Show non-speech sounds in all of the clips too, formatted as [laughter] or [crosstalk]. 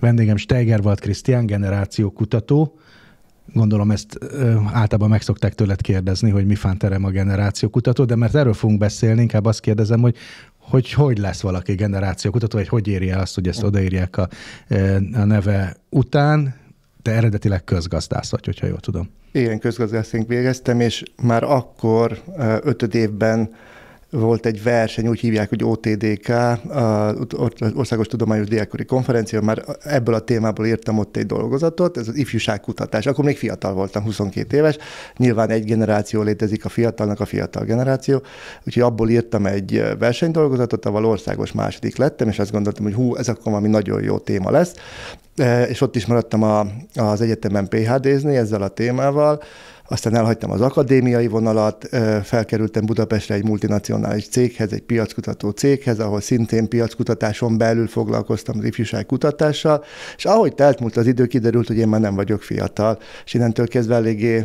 Vendégem Steiger volt Krisztián, kutató. Gondolom ezt ö, általában meg szokták tőled kérdezni, hogy mi fánterem a generáció kutató, de mert erről fogunk beszélni, inkább azt kérdezem, hogy hogy hogy lesz valaki generáció kutató, vagy hogy érje azt, hogy ezt odaírják a, a neve után, te eredetileg közgazdász vagy, hogyha jól tudom. Igen, közgazdászként végeztem, és már akkor ötöd évben volt egy verseny, úgy hívják, hogy OTDK, Országos Tudományos Diákori Konferencia, már ebből a témából írtam ott egy dolgozatot, ez az ifjúságkutatás. Akkor még fiatal voltam, 22 éves, nyilván egy generáció létezik a fiatalnak, a fiatal generáció, úgyhogy abból írtam egy versenydolgozatot, ahol országos második lettem, és azt gondoltam, hogy hú, ez akkor valami nagyon jó téma lesz, e, és ott is maradtam az egyetemen PHD-zni ezzel a témával, aztán elhagytam az akadémiai vonalat, felkerültem Budapestre egy multinacionális céghez, egy piackutató céghez, ahol szintén piackutatáson belül foglalkoztam az ifjúság kutatással, és ahogy telt múlt az idő, kiderült, hogy én már nem vagyok fiatal, és innentől kezdve eléggé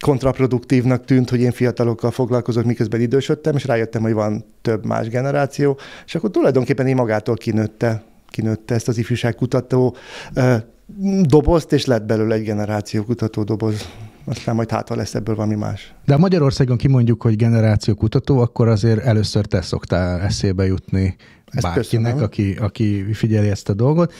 kontraproduktívnak tűnt, hogy én fiatalokkal foglalkozok, miközben idősödtem, és rájöttem, hogy van több más generáció, és akkor tulajdonképpen én magától kinőtte kinőtte ezt az ifjúságkutató dobozt, és lett belőle egy generációkutató doboz. Aztán majd hátra lesz ebből valami más. De a Magyarországon kimondjuk, hogy generációkutató, akkor azért először te szoktál eszébe jutni ezt bárkinek, aki, aki figyeli ezt a dolgot.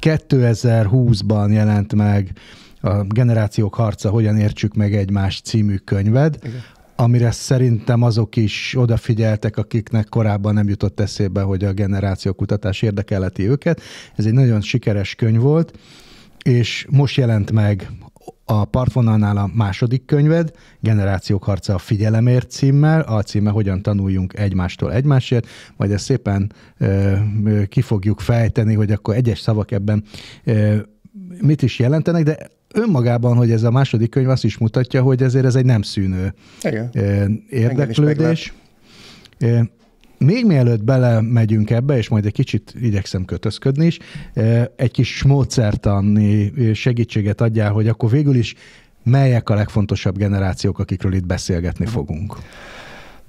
2020-ban jelent meg a Generációk harca, hogyan értsük meg egymást című könyved, Igen amire szerintem azok is odafigyeltek, akiknek korábban nem jutott eszébe, hogy a generációkutatás érdekelheti őket. Ez egy nagyon sikeres könyv volt, és most jelent meg a partvonalnál a második könyved, Generációk harca a figyelemért címmel, a címe Hogyan tanuljunk egymástól egymásért, majd ezt szépen ö, ö, ki fogjuk fejteni, hogy akkor egyes szavak ebben ö, mit is jelentenek, de önmagában, hogy ez a második könyv azt is mutatja, hogy ezért ez egy nem szűnő Igen. érdeklődés. Még mielőtt belemegyünk ebbe, és majd egy kicsit igyekszem kötözködni is, egy kis módszertani segítséget adjál, hogy akkor végül is melyek a legfontosabb generációk, akikről itt beszélgetni mhm. fogunk.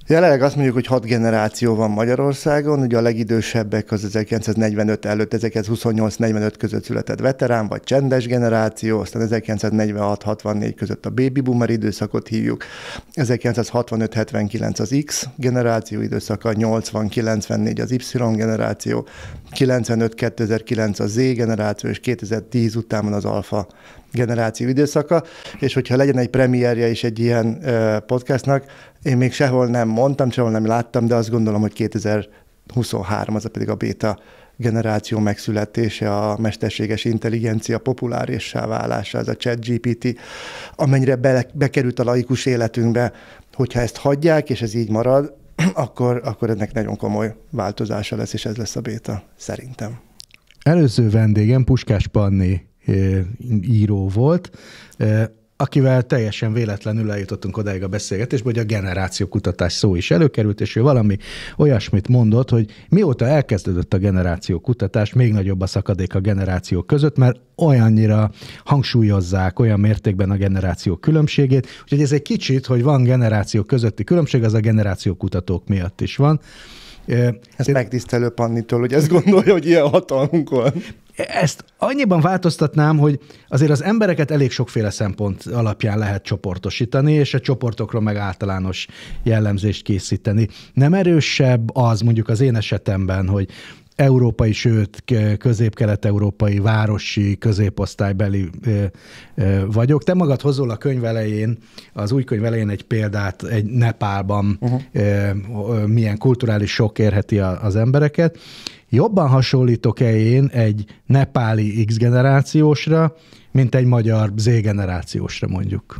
Jelenleg azt mondjuk, hogy hat generáció van Magyarországon, ugye a legidősebbek az 1945 előtt, 1928-45 között született veterán, vagy csendes generáció, aztán 1946-64 között a baby boomer időszakot hívjuk, 1965-79 az X generáció időszaka, 80-94 az Y generáció, 95-2009 a Z generáció, és 2010 után van az alfa generáció időszaka, és hogyha legyen egy premierje is egy ilyen podcastnak, én még sehol nem mondtam, sehol nem láttam, de azt gondolom, hogy 2023 az pedig a béta generáció megszületése, a mesterséges intelligencia populárissá válása, ez a chat GPT, amennyire be, bekerült a laikus életünkbe, hogyha ezt hagyják, és ez így marad, [clears throat] akkor, akkor ennek nagyon komoly változása lesz, és ez lesz a béta, szerintem. Előző vendégem Puskás Panni, író volt, akivel teljesen véletlenül eljutottunk odáig a beszélgetésbe, hogy a generációkutatás szó is előkerült, és ő valami olyasmit mondott, hogy mióta elkezdődött a generációkutatás, még nagyobb a szakadék a generációk között, mert olyannyira hangsúlyozzák olyan mértékben a generáció különbségét, úgyhogy ez egy kicsit, hogy van generáció közötti különbség, az a generációkutatók miatt is van, ez Én... megtisztelő Pannitól, hogy ezt gondolja, hogy ilyen hatalmunk van. Ezt annyiban változtatnám, hogy azért az embereket elég sokféle szempont alapján lehet csoportosítani, és a csoportokról meg általános jellemzést készíteni. Nem erősebb az mondjuk az én esetemben, hogy európai, sőt közép-kelet-európai városi középosztálybeli vagyok. Te magad hozol a könyv elején, az új könyv elején egy példát, egy Nepálban uh-huh. milyen kulturális sok érheti az embereket. Jobban hasonlítok-e én egy nepáli X generációsra, mint egy magyar Z generációsra mondjuk?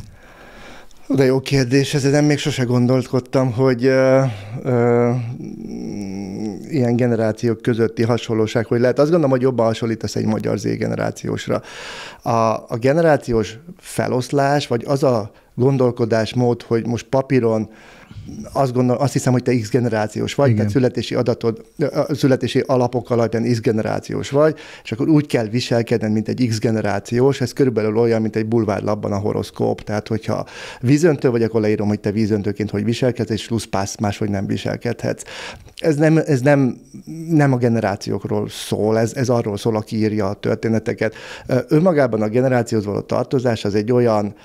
De jó kérdés, ez nem még sose gondolkodtam, hogy ö, ö, ilyen generációk közötti hasonlóság, hogy lehet. Azt gondolom, hogy jobban hasonlítasz egy magyar Z generációsra. A, a generációs feloszlás, vagy az a gondolkodásmód, hogy most papíron azt gondol, azt hiszem, hogy te X-generációs vagy, Igen. tehát születési adatod, születési alapok alapján X-generációs vagy, és akkor úgy kell viselkedned, mint egy X-generációs, ez körülbelül olyan, mint egy bulvárlapban a horoszkóp, tehát hogyha vízöntő vagy, akkor leírom, hogy te vízöntőként hogy viselkedsz, és plusz máshogy nem viselkedhetsz. Ez nem, ez nem, nem a generációkról szól, ez, ez arról szól, aki írja a történeteket. Önmagában a generációhoz való tartozás az egy olyan,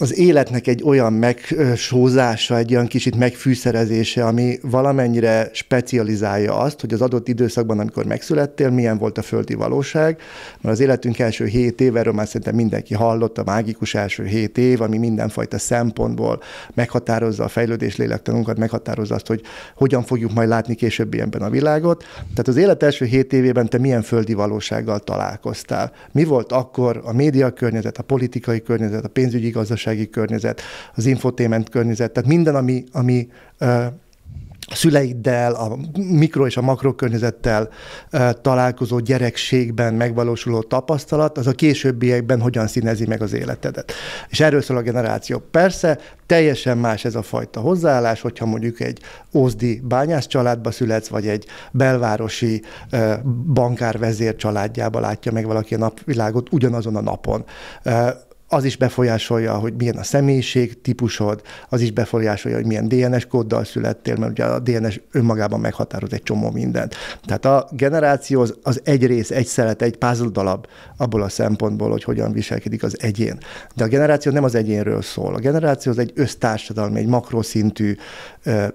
az életnek egy olyan megsózása, egy olyan kicsit megfűszerezése, ami valamennyire specializálja azt, hogy az adott időszakban, amikor megszülettél, milyen volt a földi valóság, mert az életünk első hét év, erről már szerintem mindenki hallott, a mágikus első hét év, ami mindenfajta szempontból meghatározza a fejlődés lélektanunkat, meghatározza azt, hogy hogyan fogjuk majd látni később ilyenben a világot. Tehát az élet első hét évében te milyen földi valósággal találkoztál? Mi volt akkor a média környezet, a politikai környezet, a pénzügyi gazdaság, gazdasági környezet, az infotainment környezet, tehát minden, ami, ami a szüleiddel, a mikro és a makro környezettel találkozó gyerekségben megvalósuló tapasztalat, az a későbbiekben hogyan színezi meg az életedet. És erről szól a generáció. Persze teljesen más ez a fajta hozzáállás, hogyha mondjuk egy ózdi bányász családba születsz, vagy egy belvárosi bankárvezér családjába látja meg valaki a napvilágot ugyanazon a napon az is befolyásolja, hogy milyen a személyiség típusod, az is befolyásolja, hogy milyen DNS kóddal születtél, mert ugye a DNS önmagában meghatároz egy csomó mindent. Tehát a generáció az, az egy rész, egy szelet, egy puzzle abból a szempontból, hogy hogyan viselkedik az egyén. De a generáció nem az egyénről szól. A generáció az egy össztársadalmi, egy makroszintű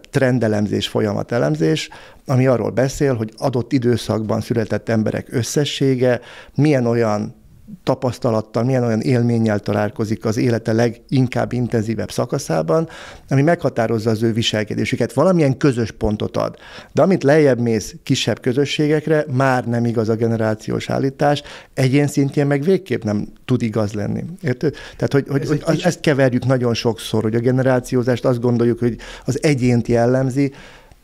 trendelemzés, folyamatelemzés, ami arról beszél, hogy adott időszakban született emberek összessége milyen olyan tapasztalattal, milyen olyan élménnyel találkozik az élete leginkább intenzívebb szakaszában, ami meghatározza az ő viselkedésüket, valamilyen közös pontot ad. De amit lejjebb mész kisebb közösségekre, már nem igaz a generációs állítás, egyén szintjén meg végképp nem tud igaz lenni. Érted? Tehát, hogy, hogy, Ez hogy kicsi... ezt keverjük nagyon sokszor, hogy a generációzást azt gondoljuk, hogy az egyént jellemzi,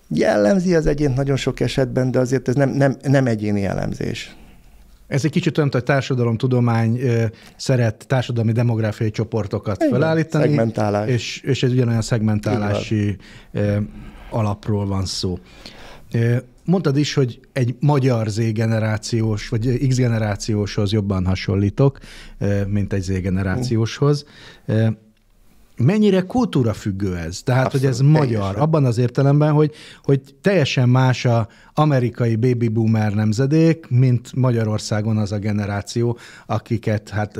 jellemzi az egyént nagyon sok esetben, de azért ez nem, nem, nem egyéni jellemzés. Ez egy kicsit olyan, hogy társadalomtudomány szeret társadalmi demográfiai csoportokat Igen, felállítani. Szegmentálás. És, és ez ugyanolyan szegmentálási Igen. alapról van szó. Mondtad is, hogy egy magyar Z-generációs, vagy X-generációshoz jobban hasonlítok, mint egy Z-generációshoz mennyire kultúra függő ez? Tehát, Abszolút, hogy ez teljesen. magyar, abban az értelemben, hogy, hogy teljesen más a amerikai baby boomer nemzedék, mint Magyarországon az a generáció, akiket hát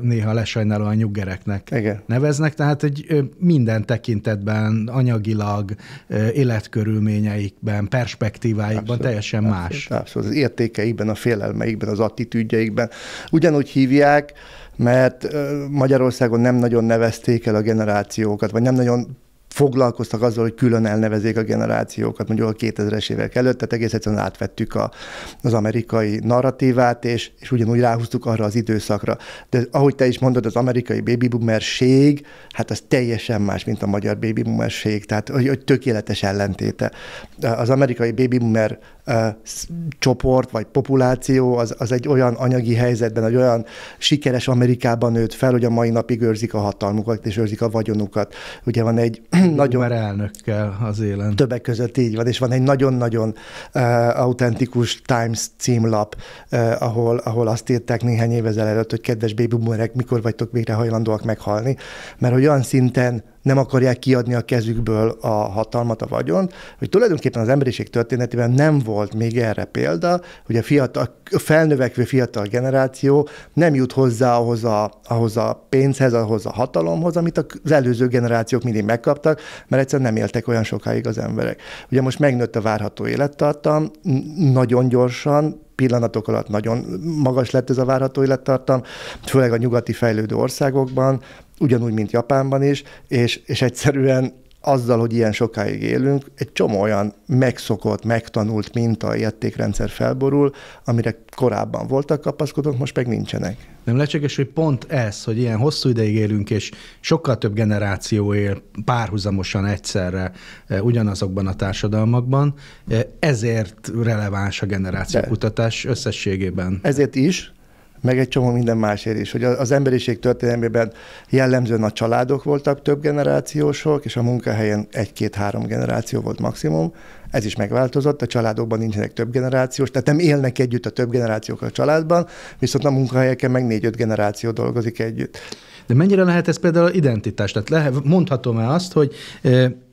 néha lesajnálóan nyuggereknek Igen. neveznek, tehát hogy minden tekintetben, anyagilag, életkörülményeikben, perspektíváikban abszolút, teljesen abszolút, más. Abszolút, az értékeikben, a félelmeikben, az attitűdjeikben. Ugyanúgy hívják, mert Magyarországon nem nagyon nevezték el a generációkat, vagy nem nagyon foglalkoztak azzal, hogy külön elnevezék a generációkat, mondjuk a 2000-es évek előtt, tehát egész egyszerűen átvettük a, az amerikai narratívát, és, és ugyanúgy ráhúztuk arra az időszakra. De ahogy te is mondod, az amerikai baby boomerség, hát az teljesen más, mint a magyar baby boomerség, tehát hogy, hogy tökéletes ellentéte. Az amerikai baby boomer csoport vagy populáció az, az egy olyan anyagi helyzetben, egy olyan sikeres Amerikában nőtt fel, hogy a mai napig őrzik a hatalmukat és őrzik a vagyonukat. Ugye van egy [clears throat] nagyon... Mert elnökkel az élen. Többek között így van, és van egy nagyon-nagyon uh, autentikus Times címlap, uh, ahol, ahol azt írták néhány évezel előtt, hogy kedves baby boomerek, mikor vagytok végre hajlandóak meghalni, mert hogy olyan szinten nem akarják kiadni a kezükből a hatalmat, a vagyont, hogy tulajdonképpen az emberiség történetében nem volt még erre példa, hogy a, fiatal, a felnövekvő fiatal generáció nem jut hozzá ahhoz a, ahhoz a pénzhez, ahhoz a hatalomhoz, amit az előző generációk mindig megkaptak, mert egyszerűen nem éltek olyan sokáig az emberek. Ugye most megnőtt a várható élettartam, nagyon gyorsan, pillanatok alatt nagyon magas lett ez a várható élettartam, főleg a nyugati fejlődő országokban, ugyanúgy, mint Japánban is, és, és egyszerűen azzal, hogy ilyen sokáig élünk, egy csomó olyan megszokott, megtanult minta értékrendszer felborul, amire korábban voltak kapaszkodók, most meg nincsenek. Nem lehetséges, hogy pont ez, hogy ilyen hosszú ideig élünk, és sokkal több generáció él párhuzamosan egyszerre eh, ugyanazokban a társadalmakban, eh, ezért releváns a generációkutatás összességében. Ezért is, meg egy csomó minden másért is. Hogy az emberiség történelmében jellemzően a családok voltak több generációsok, és a munkahelyen egy-két-három generáció volt maximum. Ez is megváltozott, a családokban nincsenek több generációs, tehát nem élnek együtt a több generációk a családban, viszont a munkahelyeken meg négy-öt generáció dolgozik együtt. De mennyire lehet ez például identitás? Tehát lehet, mondhatom-e azt, hogy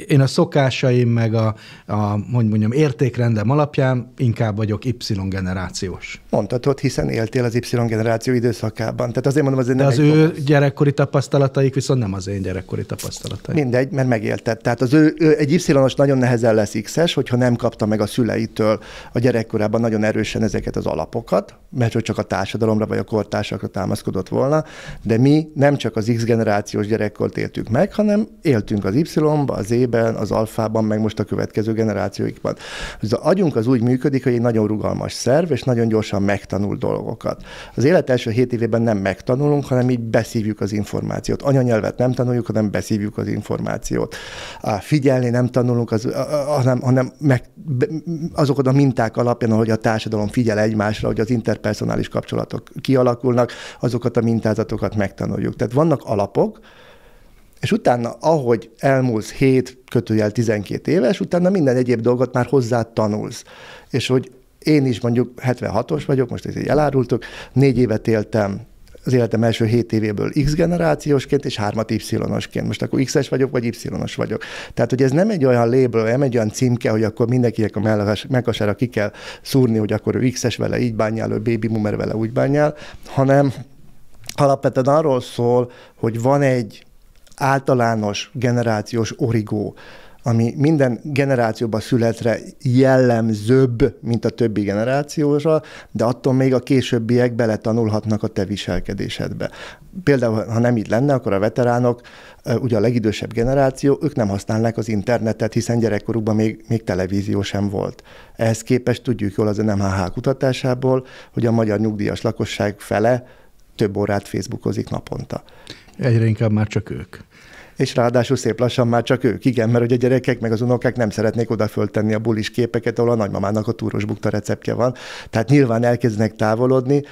én a szokásaim meg a, a hogy mondjam, értékrendem alapján inkább vagyok Y generációs. Mondhatod, hiszen éltél az Y generáció időszakában. Tehát azért mondom, azért nem De az ő komosz. gyerekkori tapasztalataik viszont nem az én gyerekkori tapasztalataik. Mindegy, mert megélted. Tehát az ő, ő egy Y-os nagyon nehezen lesz X-es, hogyha nem kapta meg a szüleitől a gyerekkorában nagyon erősen ezeket az alapokat, mert hogy csak a társadalomra vagy a kortársakra támaszkodott volna, de mi nem csak csak az X generációs gyerekkort éltük meg, hanem éltünk az y ban az Z-ben, az alfában, meg most a következő generációikban. Az agyunk az úgy működik, hogy egy nagyon rugalmas szerv, és nagyon gyorsan megtanul dolgokat. Az élet első hét évében nem megtanulunk, hanem így beszívjuk az információt. Anyanyelvet nem tanuljuk, hanem beszívjuk az információt. Figyelni nem tanulunk, az, hanem, hanem meg, azokat a minták alapján, ahogy a társadalom figyel egymásra, hogy az interpersonális kapcsolatok kialakulnak, azokat a mintázatokat megtanuljuk. Tehát tehát vannak alapok, és utána, ahogy elmúlsz 7 kötőjel 12 éves, utána minden egyéb dolgot már hozzá tanulsz. És hogy én is mondjuk 76-os vagyok, most ezt így elárultuk, négy évet éltem az életem első 7 évéből X generációsként, és hármat Y-osként. Most akkor X-es vagyok, vagy Y-os vagyok. Tehát, hogy ez nem egy olyan label, nem egy olyan címke, hogy akkor mindenkinek a melkasára ki kell szúrni, hogy akkor ő X-es vele így bánjál, ő baby boomer vele úgy bánjál, hanem alapvetően arról szól, hogy van egy általános generációs origó, ami minden generációba születre jellemzőbb, mint a többi generációra, de attól még a későbbiek beletanulhatnak a te viselkedésedbe. Például, ha nem így lenne, akkor a veteránok, ugye a legidősebb generáció, ők nem használnák az internetet, hiszen gyerekkorukban még, még televízió sem volt. Ehhez képest tudjuk jól az NMHH kutatásából, hogy a magyar nyugdíjas lakosság fele több órát Facebookozik naponta. Egyre inkább már csak ők. És ráadásul szép lassan már csak ők, igen, mert hogy a gyerekek meg az unokák nem szeretnék oda föltenni a bulis képeket, ahol a nagymamának a túros bukta receptje van. Tehát nyilván elkezdenek távolodni,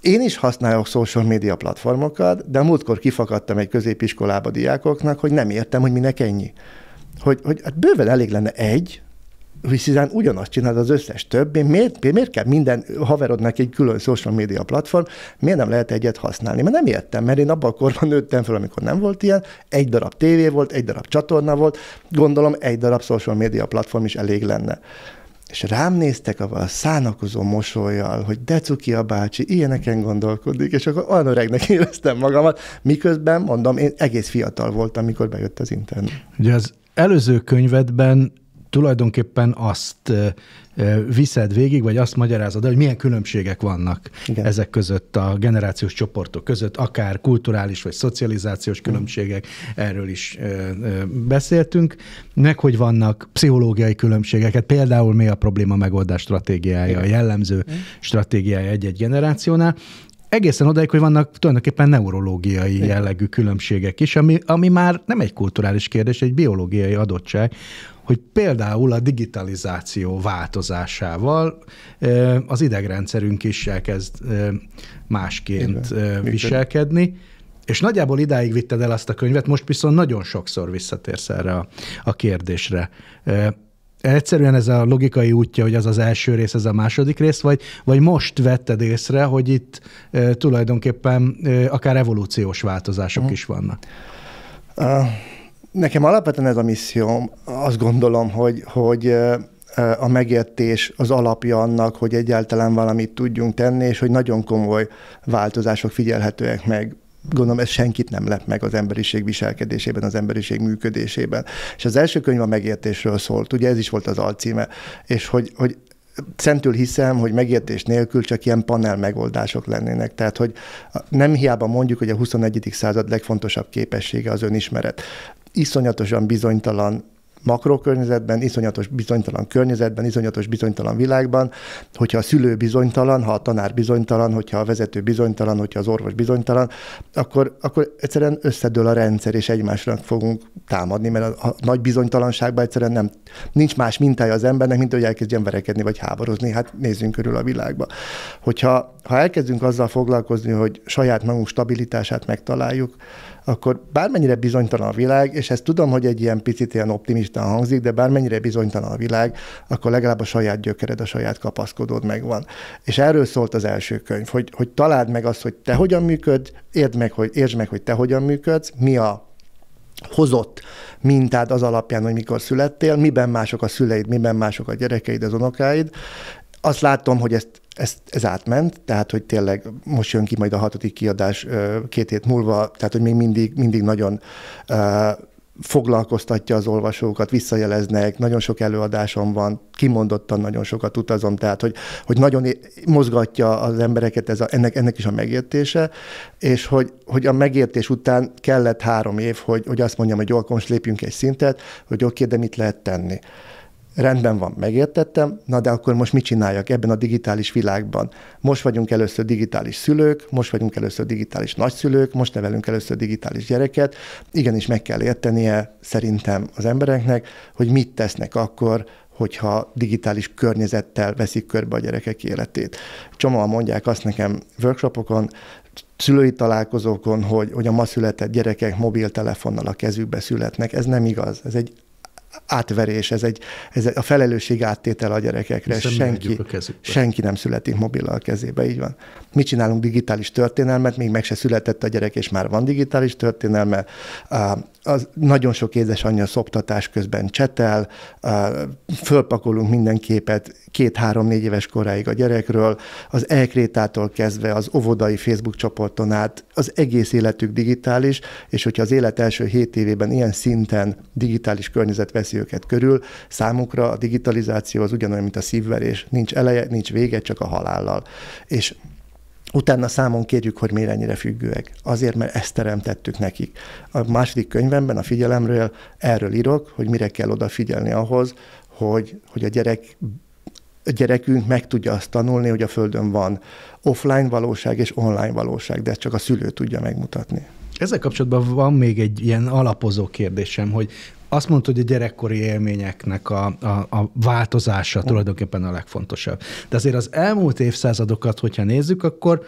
én is használok social media platformokat, de a múltkor kifakadtam egy középiskolába diákoknak, hogy nem értem, hogy minek ennyi. Hogy, hogy hát bőven elég lenne egy, hiszen ugyanazt csinál az összes többi, miért, miért kell minden haverodnak egy külön social media platform, miért nem lehet egyet használni? Mert nem értem, mert én abban a korban nőttem fel, amikor nem volt ilyen, egy darab tévé volt, egy darab csatorna volt, gondolom egy darab social media platform is elég lenne. És rám néztek a szánakozó mosolyjal, hogy de cuki a bácsi, ilyeneken gondolkodik, és akkor olyan öregnek éreztem magamat, miközben, mondom, én egész fiatal voltam, amikor bejött az internet. Ugye az előző könyvedben tulajdonképpen azt viszed végig, vagy azt magyarázod, hogy milyen különbségek vannak Igen. ezek között a generációs csoportok között, akár kulturális vagy szocializációs különbségek, erről is beszéltünk, meg hogy vannak pszichológiai különbségeket, hát például mi a probléma megoldás stratégiája, Igen. a jellemző Igen. stratégiája egy-egy generációnál, egészen odaik, hogy vannak tulajdonképpen neurológiai Igen. jellegű különbségek is, ami, ami már nem egy kulturális kérdés, egy biológiai adottság, hogy például a digitalizáció változásával az idegrendszerünk is elkezd másként Igen. viselkedni. És nagyjából idáig vitted el azt a könyvet, most viszont nagyon sokszor visszatérsz erre a, a kérdésre egyszerűen ez a logikai útja, hogy az az első rész, ez a második rész, vagy, vagy most vetted észre, hogy itt e, tulajdonképpen e, akár evolúciós változások uh-huh. is vannak? Uh, nekem alapvetően ez a misszióm. Azt gondolom, hogy, hogy a megértés az alapja annak, hogy egyáltalán valamit tudjunk tenni, és hogy nagyon komoly változások figyelhetőek meg gondolom ez senkit nem lep meg az emberiség viselkedésében, az emberiség működésében. És az első könyv a megértésről szólt, ugye ez is volt az alcíme, és hogy, hogy szentül hiszem, hogy megértés nélkül csak ilyen panel megoldások lennének. Tehát, hogy nem hiába mondjuk, hogy a 21. század legfontosabb képessége az önismeret. Iszonyatosan bizonytalan, makrokörnyezetben, iszonyatos bizonytalan környezetben, iszonyatos bizonytalan világban, hogyha a szülő bizonytalan, ha a tanár bizonytalan, hogyha a vezető bizonytalan, hogyha az orvos bizonytalan, akkor, akkor egyszerűen összedől a rendszer, és egymásra fogunk támadni, mert a, a nagy bizonytalanságban egyszerűen nem Nincs más mintája az embernek, mint hogy elkezdjen verekedni vagy háborozni. Hát nézzünk körül a világba. Hogyha ha elkezdünk azzal foglalkozni, hogy saját magunk stabilitását megtaláljuk, akkor bármennyire bizonytalan a világ, és ezt tudom, hogy egy ilyen picit ilyen optimista hangzik, de bármennyire bizonytalan a világ, akkor legalább a saját gyökered, a saját kapaszkodód megvan. És erről szólt az első könyv, hogy, hogy találd meg azt, hogy te hogyan működsz, érd meg, hogy, értsd meg, hogy te hogyan működsz, mi a hozott mintád az alapján, hogy mikor születtél, miben mások a szüleid, miben mások a gyerekeid, az unokáid. Azt látom, hogy ezt, ezt, ez átment, tehát hogy tényleg most jön ki majd a hatodik kiadás két hét múlva, tehát hogy még mindig, mindig nagyon foglalkoztatja az olvasókat, visszajeleznek, nagyon sok előadásom van, kimondottan nagyon sokat utazom, tehát hogy, hogy nagyon mozgatja az embereket ez a, ennek, ennek is a megértése, és hogy, hogy a megértés után kellett három év, hogy, hogy azt mondjam, hogy jó, akkor most lépjünk egy szintet, hogy oké, okay, de mit lehet tenni rendben van, megértettem, na de akkor most mit csináljak ebben a digitális világban? Most vagyunk először digitális szülők, most vagyunk először digitális nagyszülők, most nevelünk először digitális gyereket. Igenis meg kell értenie szerintem az embereknek, hogy mit tesznek akkor, hogyha digitális környezettel veszik körbe a gyerekek életét. Csomóan mondják azt nekem workshopokon, szülői találkozókon, hogy, hogy a ma született gyerekek mobiltelefonnal a kezükbe születnek. Ez nem igaz. Ez egy átverés, ez, egy, ez a felelősség áttétel a gyerekekre. Hiszen senki, a senki nem születik mobillal a kezébe, így van. Mi csinálunk digitális történelmet, még meg se született a gyerek, és már van digitális történelme az nagyon sok édesanyja szoptatás közben csetel, fölpakolunk minden képet két-három-négy éves koráig a gyerekről, az elkrétától kezdve az óvodai Facebook csoporton át, az egész életük digitális, és hogyha az élet első hét évében ilyen szinten digitális környezet veszi őket körül, számukra a digitalizáció az ugyanolyan, mint a szívverés. Nincs eleje, nincs vége, csak a halállal. És Utána számon kérjük, hogy miért ennyire függőek. Azért, mert ezt teremtettük nekik. A második könyvemben, a figyelemről erről írok, hogy mire kell odafigyelni ahhoz, hogy, hogy a gyerek a gyerekünk meg tudja azt tanulni, hogy a Földön van offline valóság és online valóság, de ezt csak a szülő tudja megmutatni. Ezzel kapcsolatban van még egy ilyen alapozó kérdésem, hogy azt mondta, hogy a gyerekkori élményeknek a, a, a változása tulajdonképpen a legfontosabb. De azért az elmúlt évszázadokat, hogyha nézzük, akkor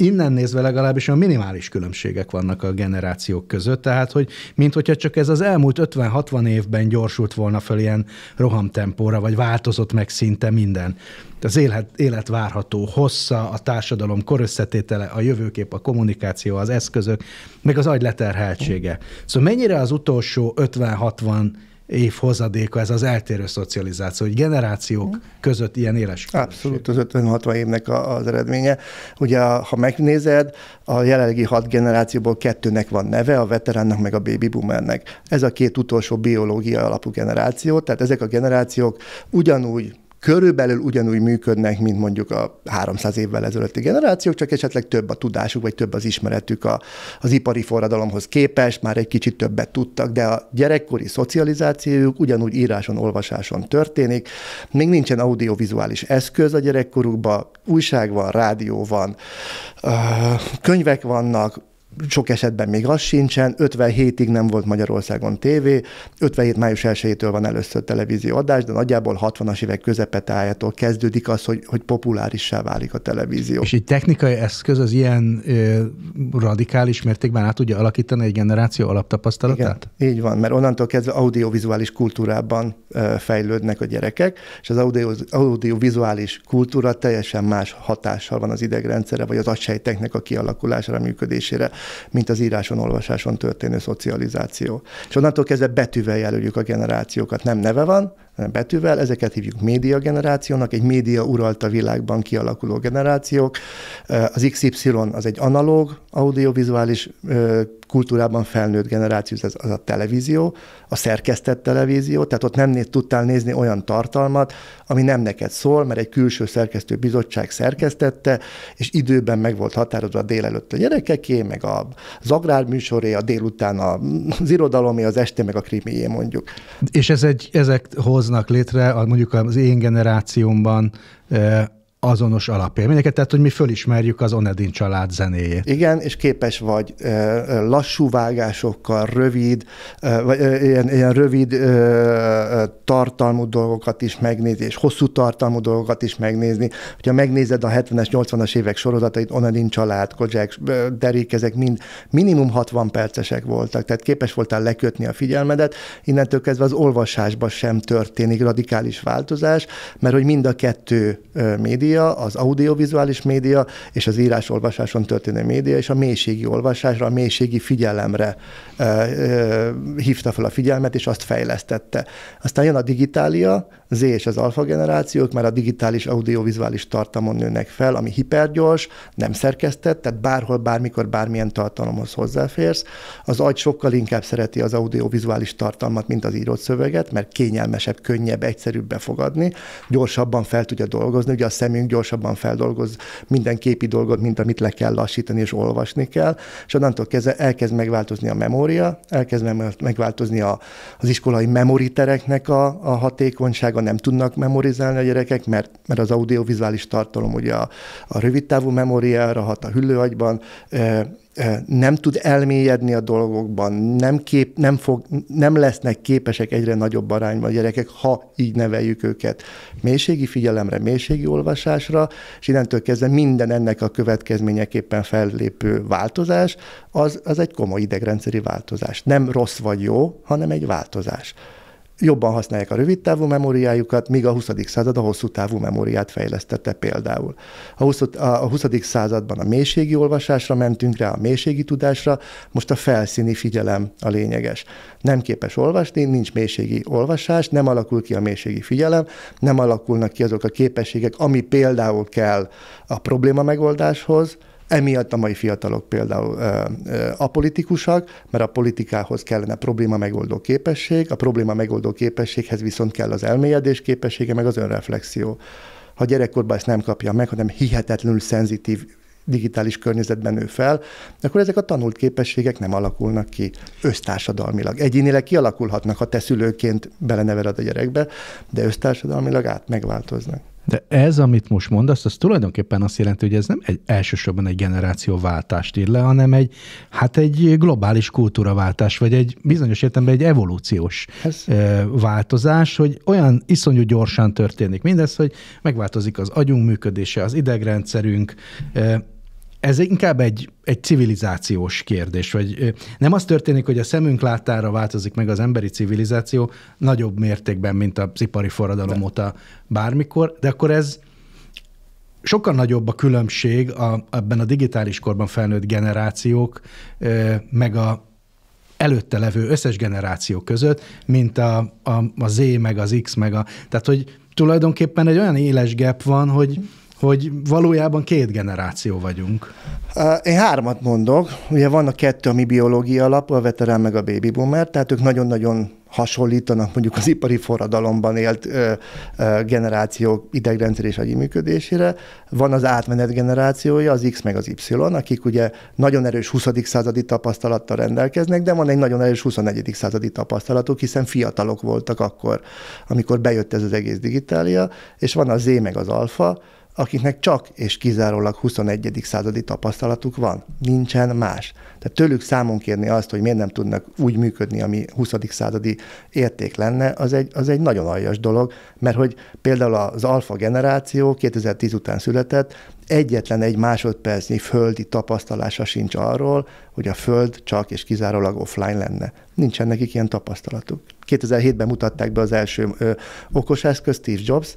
innen nézve legalábbis a minimális különbségek vannak a generációk között, tehát hogy mint hogyha csak ez az elmúlt 50-60 évben gyorsult volna föl ilyen rohamtempóra, vagy változott meg szinte minden. Az élet, élet várható hossza, a társadalom korösszetétele, a jövőkép, a kommunikáció, az eszközök, meg az agy leterheltsége. Szóval mennyire az utolsó 50-60 év hozadéka ez az eltérő szocializáció, hogy generációk mm. között ilyen éles különbség. Abszolút az 50-60 évnek az eredménye. Ugye, ha megnézed, a jelenlegi hat generációból kettőnek van neve, a veteránnak meg a baby boomernek. Ez a két utolsó biológia alapú generáció, tehát ezek a generációk ugyanúgy körülbelül ugyanúgy működnek, mint mondjuk a 300 évvel ezelőtti generációk, csak esetleg több a tudásuk, vagy több az ismeretük a, az ipari forradalomhoz képest, már egy kicsit többet tudtak, de a gyerekkori szocializációjuk ugyanúgy íráson, olvasáson történik, még nincsen audiovizuális eszköz a gyerekkorukban, újság van, rádió van, könyvek vannak, sok esetben még az sincsen, 57-ig nem volt Magyarországon tévé, 57 május 1 van először televízió adás, de nagyjából 60-as évek közepetájától kezdődik az, hogy, hogy populárissá válik a televízió. És egy technikai eszköz az ilyen ö, radikális mértékben át tudja alakítani egy generáció alaptapasztalatát? Igen, így van, mert onnantól kezdve audiovizuális kultúrában ö, fejlődnek a gyerekek, és az audio, audiovizuális kultúra teljesen más hatással van az idegrendszerre, vagy az agysejteknek a kialakulására, működésére mint az íráson, olvasáson történő szocializáció. És onnantól kezdve betűvel jelöljük a generációkat. Nem neve van, hanem betűvel, ezeket hívjuk média generációnak, egy média uralta világban kialakuló generációk. Az XY az egy analóg, audiovizuális kultúrában felnőtt generáció, az, az a televízió, a szerkesztett televízió, tehát ott nem néz, tudtál nézni olyan tartalmat, ami nem neked szól, mert egy külső szerkesztő bizottság szerkesztette, és időben meg volt határozva a délelőtt a gyerekeké, meg a zagrár műsoré, a délután az irodalomé, az este, meg a krimié mondjuk. És ez egy, ezek hoznak létre mondjuk az én generációmban eh, azonos alapélményeket, tehát hogy mi fölismerjük az Onedin család zenéjét. Igen, és képes vagy lassú vágásokkal, rövid, vagy ilyen, ilyen rövid tartalmú dolgokat is megnézni, és hosszú tartalmú dolgokat is megnézni. Ha megnézed a 70-es, 80-as évek sorozatait, Onedin család, Kozsák, Derék, ezek mind minimum 60 percesek voltak, tehát képes voltál lekötni a figyelmedet, innentől kezdve az olvasásban sem történik radikális változás, mert hogy mind a kettő média, média, az audiovizuális média és az írásolvasáson történő média, és a mélységi olvasásra, a mélységi figyelemre ö, ö, hívta fel a figyelmet, és azt fejlesztette. Aztán jön a digitália, Z és az alfa generációk már a digitális audiovizuális tartalmon nőnek fel, ami hipergyors, nem szerkesztett, tehát bárhol, bármikor, bármilyen tartalomhoz hozzáférsz. Az agy sokkal inkább szereti az audiovizuális tartalmat, mint az írott szöveget, mert kényelmesebb, könnyebb, egyszerűbb befogadni, gyorsabban fel tudja dolgozni, ugye a szemünk mint gyorsabban feldolgoz minden képi dolgot, mint amit le kell lassítani és olvasni kell, és onnantól kezdve elkezd megváltozni a memória, elkezd megváltozni a, az iskolai memoritereknek a, a hatékonysága, nem tudnak memorizálni a gyerekek, mert, mert az audiovizuális tartalom ugye a, a rövidtávú memóriára hat a hüllőagyban, eh, nem tud elmélyedni a dolgokban, nem, kép, nem, fog, nem lesznek képesek egyre nagyobb arányban a gyerekek, ha így neveljük őket. Mélységi figyelemre, mélységi olvasásra, és innentől kezdve minden ennek a következményeképpen fellépő változás, az, az egy komoly idegrendszeri változás. Nem rossz vagy jó, hanem egy változás jobban használják a rövid távú memóriájukat, míg a 20. század a hosszú távú memóriát fejlesztette például. A 20. A 20. században a mélységi olvasásra mentünk rá, a mélységi tudásra, most a felszíni figyelem a lényeges. Nem képes olvasni, nincs mélységi olvasás, nem alakul ki a mélységi figyelem, nem alakulnak ki azok a képességek, ami például kell a probléma megoldáshoz, Emiatt a mai fiatalok például apolitikusak, mert a politikához kellene probléma megoldó képesség, a probléma megoldó képességhez viszont kell az elmélyedés képessége, meg az önreflexió. Ha gyerekkorban ezt nem kapja meg, hanem hihetetlenül szenzitív digitális környezetben nő fel, akkor ezek a tanult képességek nem alakulnak ki össztársadalmilag. Egyénileg kialakulhatnak, ha te szülőként beleneveled a gyerekbe, de össztársadalmilag át megváltoznak. De ez, amit most mondasz, az tulajdonképpen azt jelenti, hogy ez nem egy elsősorban egy generációváltást ír le, hanem egy, hát egy globális kultúraváltás, vagy egy bizonyos értelemben egy evolúciós ez... változás, hogy olyan iszonyú gyorsan történik mindez, hogy megváltozik az agyunk működése, az idegrendszerünk, ez inkább egy, egy civilizációs kérdés, vagy nem az történik, hogy a szemünk látára változik meg az emberi civilizáció nagyobb mértékben, mint a ipari forradalom de. óta bármikor, de akkor ez sokkal nagyobb a különbség a, ebben a digitális korban felnőtt generációk, meg a előtte levő összes generáció között, mint a, a, a Z, meg az X, meg a... Tehát, hogy tulajdonképpen egy olyan éles gap van, hogy, mhm hogy valójában két generáció vagyunk. Én hármat mondok. Ugye van a kettő, ami biológia alap, a veterán meg a baby boomer, tehát ők nagyon-nagyon hasonlítanak mondjuk az ipari forradalomban élt ö, ö, generációk idegrendszer és agyi működésére. Van az átmenet generációja, az X meg az Y, akik ugye nagyon erős 20. századi tapasztalattal rendelkeznek, de van egy nagyon erős 21. századi tapasztalatuk, hiszen fiatalok voltak akkor, amikor bejött ez az egész digitália, és van a Z meg az alfa, akiknek csak és kizárólag 21. századi tapasztalatuk van. Nincsen más. Tehát tőlük számon kérni azt, hogy miért nem tudnak úgy működni, ami 20. századi érték lenne, az egy, az egy nagyon aljas dolog, mert hogy például az alfa generáció 2010 után született, egyetlen egy másodpercnyi földi tapasztalása sincs arról, hogy a föld csak és kizárólag offline lenne. Nincsen nekik ilyen tapasztalatuk. 2007-ben mutatták be az első ö, okos eszköz, Steve Jobs,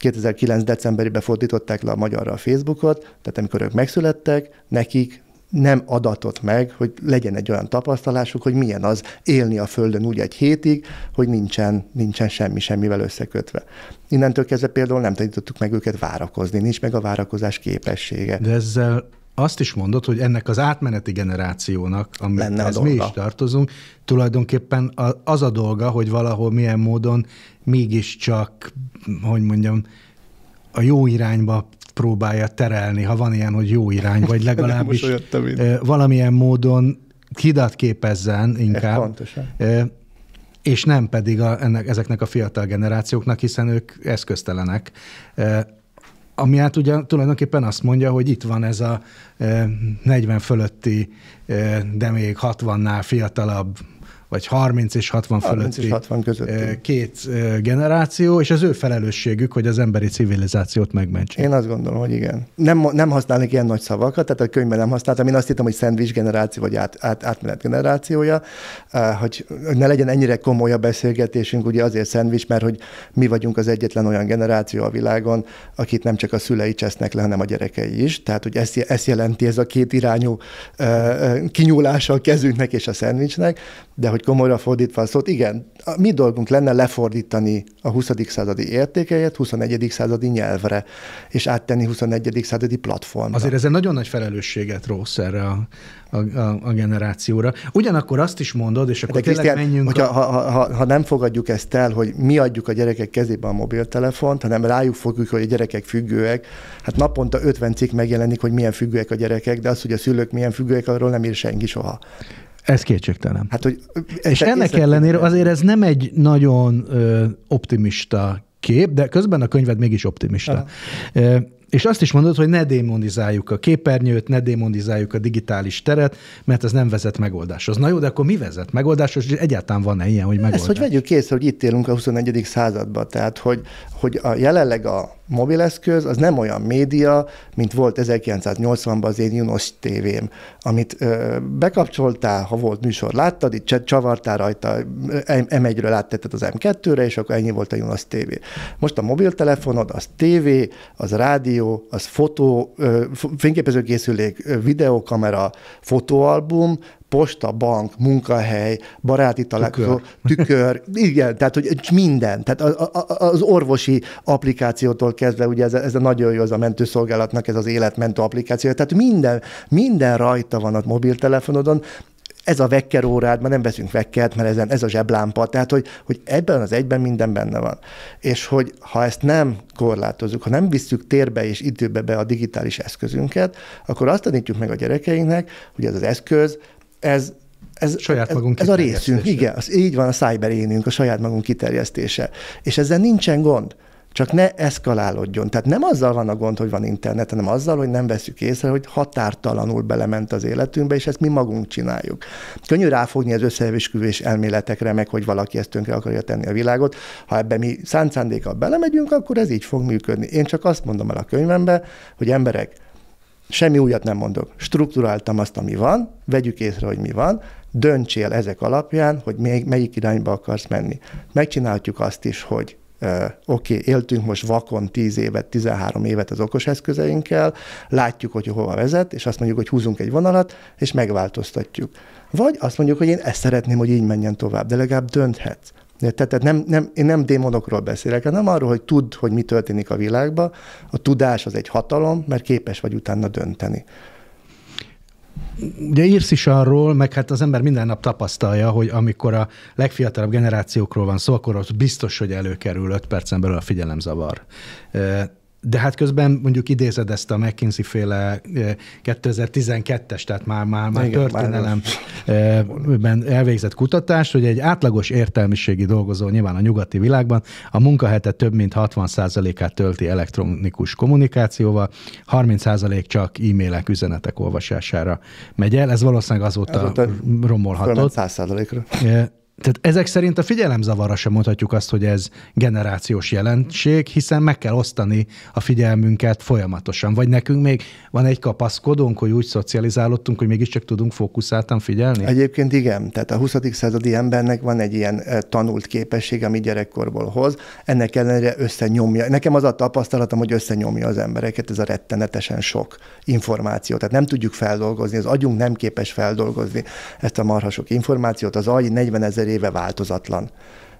2009. decemberében fordították le a magyarra a Facebookot, tehát amikor ők megszülettek, nekik nem adatott meg, hogy legyen egy olyan tapasztalásuk, hogy milyen az élni a Földön úgy egy hétig, hogy nincsen, nincsen semmi semmivel összekötve. Innentől kezdve például nem tanítottuk meg őket várakozni, nincs meg a várakozás képessége. De ezzel azt is mondod, hogy ennek az átmeneti generációnak, amihez mi is tartozunk, tulajdonképpen az a dolga, hogy valahol milyen módon mégiscsak, hogy mondjam, a jó irányba próbálja terelni, ha van ilyen, hogy jó irány, vagy [laughs] legalábbis valamilyen módon hidat képezzen inkább. És nem pedig a, ennek, ezeknek a fiatal generációknak, hiszen ők eszköztelenek ami hát ugye tulajdonképpen azt mondja, hogy itt van ez a 40 eh, fölötti, eh, de még 60-nál fiatalabb vagy 30 és 60 30 fölötti, és 60 közötti. Eh, két eh, generáció, és az ő felelősségük, hogy az emberi civilizációt megmentse. Én azt gondolom, hogy igen. Nem, nem használnék ilyen nagy szavakat, tehát a könyvben nem használtam. Én azt hittem, hogy szendvics generáció, vagy át, át, átmenet generációja, eh, hogy ne legyen ennyire komoly a beszélgetésünk, ugye azért szendvics, mert hogy mi vagyunk az egyetlen olyan generáció a világon, akit nem csak a szülei csesznek le, hanem a gyerekei is. Tehát, hogy ezt, ezt jelenti ez a két irányú kinyúlása a kezünknek és a szendvicsnek, de hogy hogy komolyra fordítva a szót, igen, a mi dolgunk lenne lefordítani a 20. századi értékeket 21. századi nyelvre, és áttenni 21. századi platformra. Azért ez egy nagyon nagy felelősséget rossz erre a, a, a, a generációra. Ugyanakkor azt is mondod, és akkor De tényleg Krisztián, menjünk... Hogyha, a... ha, ha, ha nem fogadjuk ezt el, hogy mi adjuk a gyerekek kezébe a mobiltelefont, hanem rájuk fogjuk, hogy a gyerekek függőek, hát naponta 50 cikk megjelenik, hogy milyen függőek a gyerekek, de az, hogy a szülők milyen függőek, arról nem ír senki soha. Ez kétségtelen. Hát, hogy és ennek ellenére azért ez nem egy nagyon ö, optimista kép, de közben a könyved mégis optimista. Aha. Ö, és azt is mondod, hogy ne démonizáljuk a képernyőt, ne démonizáljuk a digitális teret, mert ez nem vezet megoldáshoz. Na jó, de akkor mi vezet megoldáshoz, és egyáltalán van-e ilyen, hogy megoldás? Ezt, hogy vegyük észre, hogy itt élünk a 21. században, tehát hogy, hogy a jelenleg a mobileszköz, az nem olyan média, mint volt 1980-ban az én Junos tévém, amit ö, bekapcsoltál, ha volt műsor, láttad, itt csavartál rajta, M1-ről áttetted az M2-re, és akkor ennyi volt a Junos tévé. Most a mobiltelefonod, az tévé, az rádió, az fotó, ö, fényképezőkészülék, videókamera, fotóalbum, posta, bank, munkahely, baráti találkozó, tükör. tükör, igen, tehát hogy minden, tehát az orvosi applikációtól kezdve, ugye ez, ez a nagyon jó, az a mentőszolgálatnak ez az életmentő applikáció, tehát minden, minden rajta van a mobiltelefonodon, ez a vekker órád, mert nem veszünk vekkert, mert ezen, ez a zseblámpa, tehát hogy, hogy ebben az egyben minden benne van. És hogy ha ezt nem korlátozunk, ha nem visszük térbe és időbe be a digitális eszközünket, akkor azt tanítjuk meg a gyerekeinknek, hogy ez az eszköz ez ez, saját magunk ez, ez a részünk, igen, az, így van a énünk, a saját magunk kiterjesztése. És ezzel nincsen gond, csak ne eszkalálódjon. Tehát nem azzal van a gond, hogy van internet, hanem azzal, hogy nem veszük észre, hogy határtalanul belement az életünkbe, és ezt mi magunk csináljuk. Könnyű ráfogni az összeesküvés elméletekre, meg hogy valaki ezt tönkre akarja tenni a világot. Ha ebbe mi szánt belemegyünk, akkor ez így fog működni. Én csak azt mondom el a könyvembe, hogy emberek, Semmi újat nem mondok. Strukturáltam azt, ami van, vegyük észre, hogy mi van, döntsél ezek alapján, hogy még melyik irányba akarsz menni. Megcsináljuk azt is, hogy oké, okay, éltünk most vakon 10 évet, 13 évet az okos eszközeinkkel, látjuk, hogy hova vezet, és azt mondjuk, hogy húzunk egy vonalat, és megváltoztatjuk. Vagy azt mondjuk, hogy én ezt szeretném, hogy így menjen tovább, de legalább dönthetsz. Érted? Tehát nem, nem, én nem démonokról beszélek, hanem arról, hogy tudd, hogy mi történik a világban. A tudás az egy hatalom, mert képes vagy utána dönteni. Ugye írsz is arról, meg hát az ember minden nap tapasztalja, hogy amikor a legfiatalabb generációkról van szó, akkor ott biztos, hogy előkerül 5 percen belül a figyelemzavar de hát közben mondjuk idézed ezt a McKinsey féle 2012-es, eh, tehát már, már, már Igen, történelemben eh, elvégzett kutatást, hogy egy átlagos értelmiségi dolgozó nyilván a nyugati világban a munkahete több mint 60%-át tölti elektronikus kommunikációval, 30% csak e-mailek, üzenetek olvasására megy el. Ez valószínűleg azóta, azóta romolhatott. 100%-ra tehát ezek szerint a figyelemzavarra sem mondhatjuk azt, hogy ez generációs jelenség, hiszen meg kell osztani a figyelmünket folyamatosan. Vagy nekünk még van egy kapaszkodónk, hogy úgy szocializálódtunk, hogy mégiscsak tudunk fókuszáltan figyelni? Egyébként igen. Tehát a 20. századi embernek van egy ilyen tanult képesség, ami gyerekkorból hoz. Ennek ellenére összenyomja. Nekem az a tapasztalatom, hogy összenyomja az embereket ez a rettenetesen sok információ. Tehát nem tudjuk feldolgozni, az agyunk nem képes feldolgozni ezt a marhasok információt. Az agy 40 ezer éve változatlan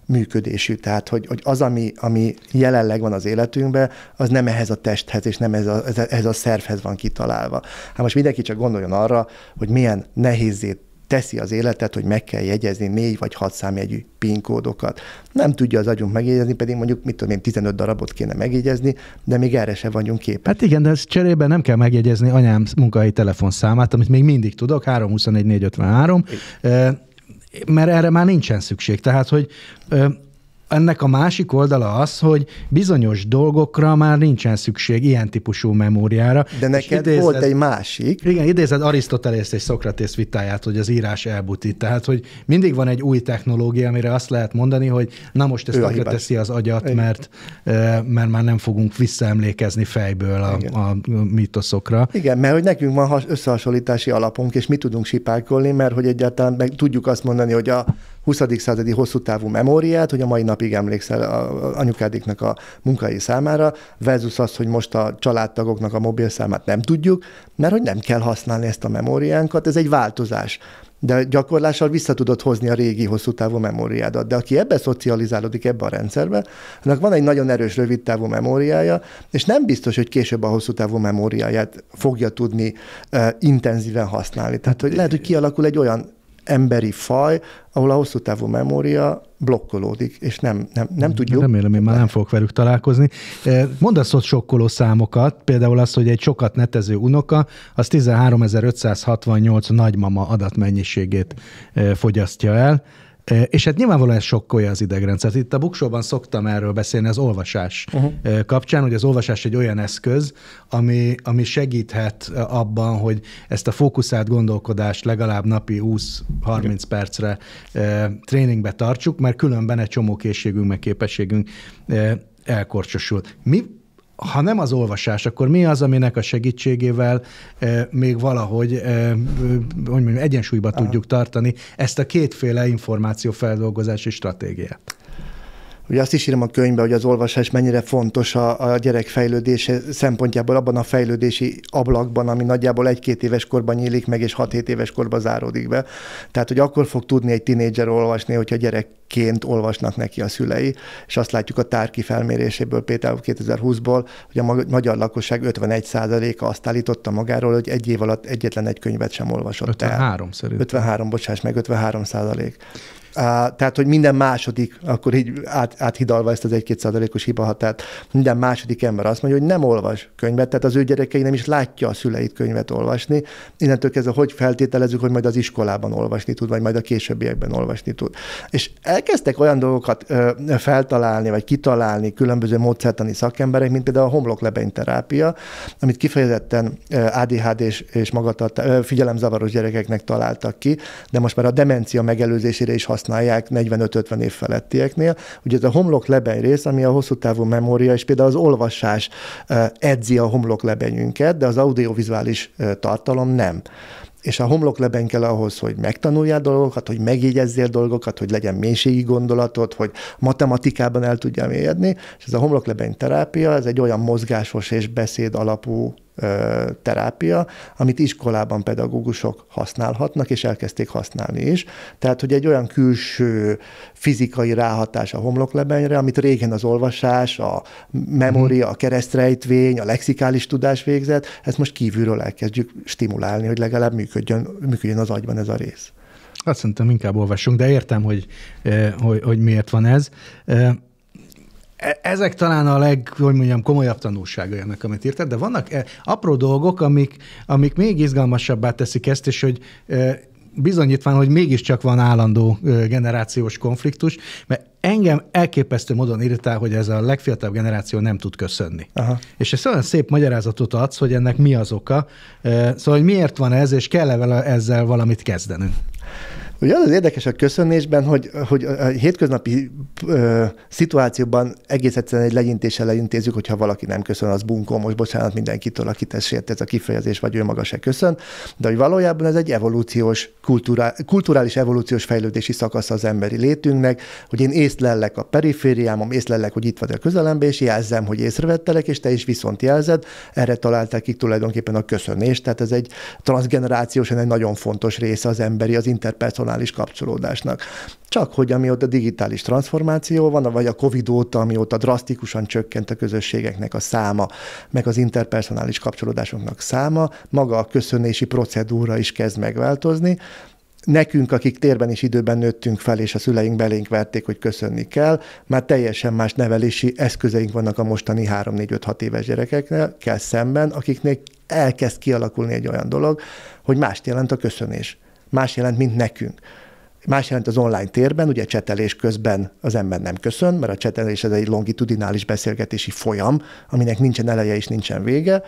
működésű. Tehát, hogy, hogy az, ami, ami jelenleg van az életünkben, az nem ehhez a testhez és nem ez a, ez a szervhez van kitalálva. Hát most mindenki csak gondoljon arra, hogy milyen nehézét teszi az életet, hogy meg kell jegyezni négy vagy hat számjegyű PIN kódokat. Nem tudja az agyunk megjegyezni, pedig mondjuk, mit tudom én, 15 darabot kéne megjegyezni, de még erre sem vagyunk képesek. Hát igen, de ez cserében nem kell megjegyezni anyám munkahelyi telefonszámát, amit még mindig tudok, 324453. É mert erre már nincsen szükség. Tehát, hogy ennek a másik oldala az, hogy bizonyos dolgokra már nincsen szükség ilyen típusú memóriára. De neked idézed, volt egy másik. Igen, idézed Arisztotelészt és Szokratész vitáját, hogy az írás elbutít. Tehát, hogy mindig van egy új technológia, amire azt lehet mondani, hogy na most ezt teszi az agyat, igen. mert, mert már nem fogunk visszaemlékezni fejből a, a mítoszokra. Igen, mert hogy nekünk van összehasonlítási alapunk, és mi tudunk sipákolni, mert hogy egyáltalán meg tudjuk azt mondani, hogy a 20. századi hosszú távú memóriát, hogy a mai napig emlékszel a anyukádiknak a munkai számára, versus az, hogy most a családtagoknak a mobil számát nem tudjuk, mert hogy nem kell használni ezt a memóriánkat, ez egy változás de gyakorlással vissza tudod hozni a régi hosszú távú memóriádat. De aki ebbe szocializálódik ebbe a rendszerbe, annak van egy nagyon erős rövid távú memóriája, és nem biztos, hogy később a hosszú távú memóriáját fogja tudni uh, intenzíven használni. Tehát hogy lehet, hogy kialakul egy olyan emberi faj, ahol a hosszú távú memória blokkolódik, és nem, nem, nem tudjuk jobb. Remélem, én már nem fogok velük találkozni. Eh, Mondasz ott sokkoló számokat, például az, hogy egy sokat netező unoka, az 13.568 nagymama adatmennyiségét eh, fogyasztja el, és hát nyilvánvalóan ez sokkolja az idegrendszert. Itt a buksóban szoktam erről beszélni az olvasás uh-huh. kapcsán, hogy az olvasás egy olyan eszköz, ami, ami segíthet abban, hogy ezt a fókuszált gondolkodást legalább napi 20-30 percre e, tréningbe tartsuk, mert különben egy csomó készségünk meg képességünk e, elkorcsosul. Mi ha nem az olvasás, akkor mi az, aminek a segítségével eh, még valahogy eh, hogy mondjam, egyensúlyba Aha. tudjuk tartani ezt a kétféle információfeldolgozási stratégiát? Ugye azt is írom a könyvbe, hogy az olvasás mennyire fontos a, a gyerek fejlődése szempontjából abban a fejlődési ablakban, ami nagyjából egy-két éves korban nyílik meg, és hat-hét éves korban záródik be. Tehát, hogy akkor fog tudni egy tinédzser olvasni, hogyha gyerekként olvasnak neki a szülei, és azt látjuk a tárki felméréséből, például 2020-ból, hogy a magyar lakosság 51%-a azt állította magáról, hogy egy év alatt egyetlen egy könyvet sem olvasott 53 el. 53 szerint. 53, bocsáss meg, 53 százalék tehát, hogy minden második, akkor így át, áthidalva ezt az 1-2 százalékos hibahatárt, minden második ember azt mondja, hogy nem olvas könyvet, tehát az ő gyerekei nem is látja a szüleit könyvet olvasni. Innentől kezdve hogy feltételezzük, hogy majd az iskolában olvasni tud, vagy majd a későbbiekben olvasni tud. És elkezdtek olyan dolgokat ö, feltalálni, vagy kitalálni különböző módszertani szakemberek, mint például a terápia, amit kifejezetten ADHD és, és magatartás, figyelemzavaros gyerekeknek találtak ki, de most már a demencia megelőzésére is használják használják 45-50 év felettieknél. Ugye ez a homlok lebeny rész, ami a hosszú távú memória, és például az olvasás edzi a homlok lebenyünket, de az audiovizuális tartalom nem és a leben kell ahhoz, hogy megtanuljál dolgokat, hogy megjegyezzél dolgokat, hogy legyen mélységi gondolatod, hogy matematikában el tudjam mélyedni. és ez a homlokleben terápia, ez egy olyan mozgásos és beszéd alapú terápia, amit iskolában pedagógusok használhatnak, és elkezdték használni is. Tehát, hogy egy olyan külső fizikai ráhatás a homloklebenyre, amit régen az olvasás, a memória, a keresztrejtvény, a lexikális tudás végzett, ezt most kívülről elkezdjük stimulálni, hogy legalább működjön, működjön az agyban ez a rész. Azt szerintem inkább olvassunk, de értem, hogy, eh, hogy, hogy miért van ez. Eh, E, ezek talán a leg, hogy mondjam, komolyabb tanulsága ennek, amit írtad, de vannak e, apró dolgok, amik, amik még izgalmasabbá teszik ezt, és hogy e, bizonyítván, hogy mégiscsak van állandó generációs konfliktus, mert engem elképesztő módon irritál, hogy ez a legfiatalabb generáció nem tud köszönni. Aha. És ez olyan szép magyarázatot adsz, hogy ennek mi az oka, szóval hogy miért van ez, és kell-e ezzel valamit kezdenünk. Ugye az az érdekes a köszönésben, hogy, hogy a hétköznapi ö, szituációban egész egyszerűen egy legyintéssel legyintézzük, hogyha valaki nem köszön, az bunkó, most bocsánat mindenkitől, akit ez sért ez a kifejezés, vagy ő maga se köszön, de hogy valójában ez egy evolúciós, kulturál, kulturális evolúciós fejlődési szakasz az emberi létünknek, hogy én észlellek a perifériámom, észlellek, hogy itt vagy a közelembe, és jelzem, hogy észrevettelek, és te is viszont jelzed, erre találták ki tulajdonképpen a köszönést, tehát ez egy transgenerációsan egy nagyon fontos része az emberi, az interpersonális emocionális kapcsolódásnak. Csak hogy amióta digitális transformáció van, vagy a COVID óta, amióta drasztikusan csökkent a közösségeknek a száma, meg az interpersonális kapcsolódásoknak száma, maga a köszönési procedúra is kezd megváltozni, nekünk, akik térben és időben nőttünk fel, és a szüleink belénk verték, hogy köszönni kell, már teljesen más nevelési eszközeink vannak a mostani 3-4-5-6 éves gyerekeknél kell szemben, akiknek elkezd kialakulni egy olyan dolog, hogy mást jelent a köszönés más jelent, mint nekünk. Más jelent az online térben, ugye csetelés közben az ember nem köszön, mert a csetelés ez egy longitudinális beszélgetési folyam, aminek nincsen eleje és nincsen vége.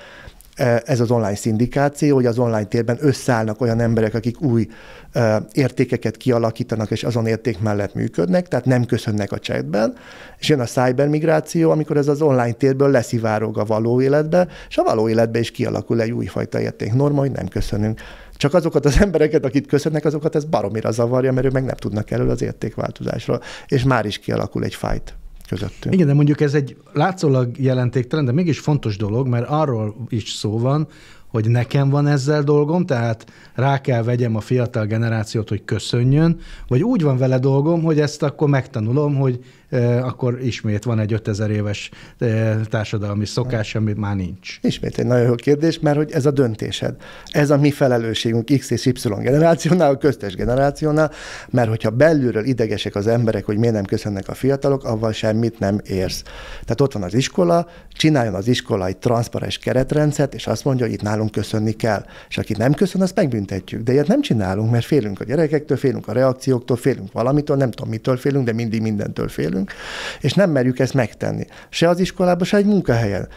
E, ez az online szindikáció, hogy az online térben összeállnak olyan emberek, akik új e, értékeket kialakítanak, és azon érték mellett működnek, tehát nem köszönnek a chatben, és jön a cybermigráció, amikor ez az online térből leszivárog a való életbe, és a való életbe is kialakul egy újfajta értéknorma, hogy nem köszönünk. Csak azokat az embereket, akit köszönnek, azokat ez baromira zavarja, mert ők meg nem tudnak elől az értékváltozásról, és már is kialakul egy fajt közöttünk. Igen, de mondjuk ez egy látszólag jelentéktelen, de mégis fontos dolog, mert arról is szó van, hogy nekem van ezzel dolgom, tehát rá kell vegyem a fiatal generációt, hogy köszönjön, vagy úgy van vele dolgom, hogy ezt akkor megtanulom, hogy akkor ismét van egy 5000 éves társadalmi szokás, ami már nincs. Ismét egy nagyon jó kérdés, mert hogy ez a döntésed. Ez a mi felelősségünk X és Y generációnál, a köztes generációnál, mert hogyha belülről idegesek az emberek, hogy miért nem köszönnek a fiatalok, avval semmit nem érsz. Tehát ott van az iskola, csináljon az iskola egy transzparens keretrendszert, és azt mondja, hogy itt nálunk köszönni kell. És aki nem köszön, azt megbüntetjük. De ilyet nem csinálunk, mert félünk a gyerekektől, félünk a reakcióktól, félünk valamitől, nem tudom mitől félünk, de mindig mindentől félünk igyekszünk, és nem merjük ezt megtenni. Se az iskolában, se egy munkahelyen.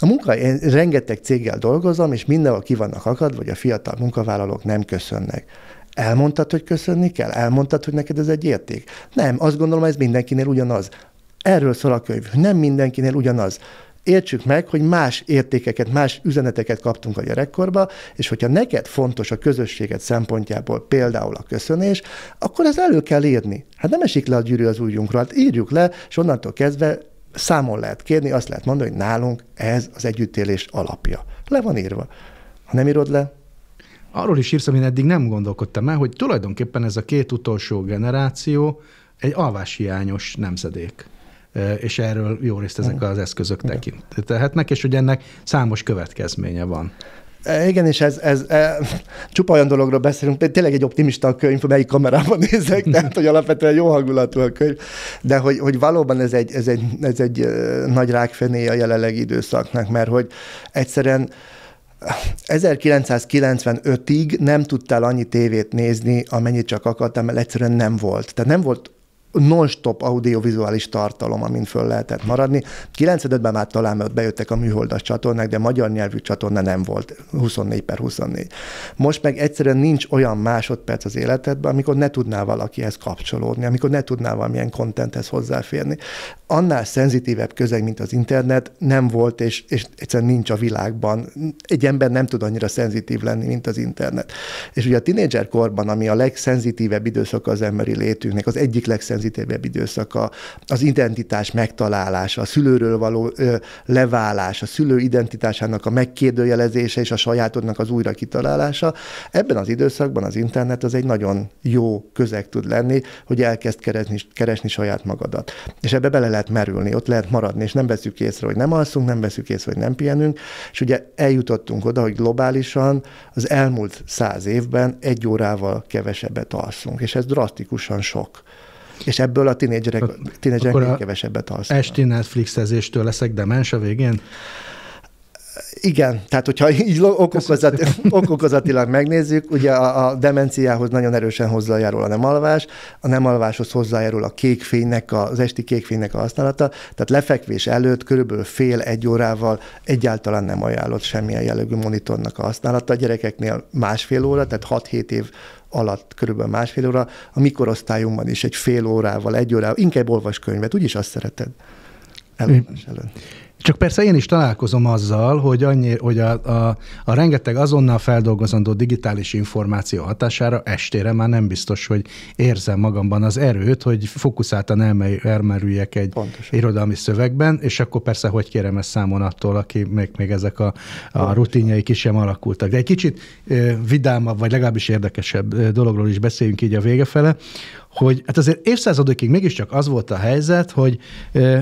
A munka én rengeteg céggel dolgozom, és mindenhol ki vannak akad vagy a fiatal munkavállalók nem köszönnek. Elmondtad, hogy köszönni kell? Elmondtad, hogy neked ez egy érték? Nem, azt gondolom, ez mindenkinél ugyanaz. Erről szól a könyv, nem mindenkinél ugyanaz értsük meg, hogy más értékeket, más üzeneteket kaptunk a gyerekkorba, és hogyha neked fontos a közösséget szempontjából például a köszönés, akkor ez elő kell írni. Hát nem esik le a gyűrű az ujjunkról, hát írjuk le, és onnantól kezdve számon lehet kérni, azt lehet mondani, hogy nálunk ez az együttélés alapja. Le van írva. Ha nem írod le, arról is írsz, amin eddig nem gondolkodtam el, hogy tulajdonképpen ez a két utolsó generáció egy alváshiányos nemzedék és erről jó részt ezek az eszközök tekintetnek, és hogy ennek számos következménye van. E, igen, és ez, ez e, csupa olyan dologról beszélünk, tényleg egy optimista a könyv, melyik kamerában [laughs] nézek, tehát hogy alapvetően jó hangulatú a könyv, de hogy, hogy valóban ez egy, ez egy, ez egy nagy rákfené a jelenlegi időszaknak, mert hogy egyszerűen 1995-ig nem tudtál annyi tévét nézni, amennyit csak akartál, mert egyszerűen nem volt. Tehát nem volt non-stop audiovizuális tartalom, amin föl lehetett maradni. 95-ben már talán bejöttek a műholdas csatornák, de magyar nyelvű csatorna nem volt 24 per 24. Most meg egyszerűen nincs olyan másodperc az életedben, amikor ne tudnál valakihez kapcsolódni, amikor ne tudnál valamilyen kontenthez hozzáférni. Annál szenzitívebb közeg, mint az internet nem volt, és, és egyszerűen nincs a világban. Egy ember nem tud annyira szenzitív lenni, mint az internet. És ugye a tinédzser korban, ami a legszenzitívebb időszak az emberi létünknek, az egyik legszenzitívebb legszenzitívebb időszaka, az identitás megtalálása, a szülőről való ö, leválás, a szülő identitásának a megkérdőjelezése és a sajátodnak az újra kitalálása. Ebben az időszakban az internet az egy nagyon jó közeg tud lenni, hogy elkezd keresni, keresni saját magadat. És ebbe bele lehet merülni, ott lehet maradni, és nem veszük észre, hogy nem alszunk, nem veszük észre, hogy nem pihenünk, és ugye eljutottunk oda, hogy globálisan az elmúlt száz évben egy órával kevesebbet alszunk, és ez drasztikusan sok. És ebből a tínédzserek tinédzserek még hát, kevesebbet alszanak. Esti Netflixezéstől leszek demens a végén? Igen, tehát hogyha így okokozat, okokozatilag [laughs] megnézzük, ugye a, a demenciához nagyon erősen hozzájárul a nem alvás, a nem alváshoz hozzájárul a kékfénynek, az esti kékfénynek a használata, tehát lefekvés előtt körülbelül fél egy órával egyáltalán nem ajánlott semmilyen jellegű monitornak a használata. A gyerekeknél másfél óra, tehát 6-7 év alatt körülbelül másfél óra, a mikorosztályunkban is egy fél órával, egy órával, inkább olvas könyvet, úgyis azt szereted. Hm. Elolvas előtt. Csak persze én is találkozom azzal, hogy, annyi, hogy a, a, a rengeteg azonnal feldolgozandó digitális információ hatására estére már nem biztos, hogy érzem magamban az erőt, hogy fokuszáltan elmerüljek egy Pontosan. irodalmi szövegben, és akkor persze hogy kérem ezt számon attól, aki még, még ezek a, a rutinjai ki sem alakultak. De egy kicsit vidámabb, vagy legalábbis érdekesebb dologról is beszéljünk így a végefele, hogy hát azért évszázadokig mégiscsak az volt a helyzet, hogy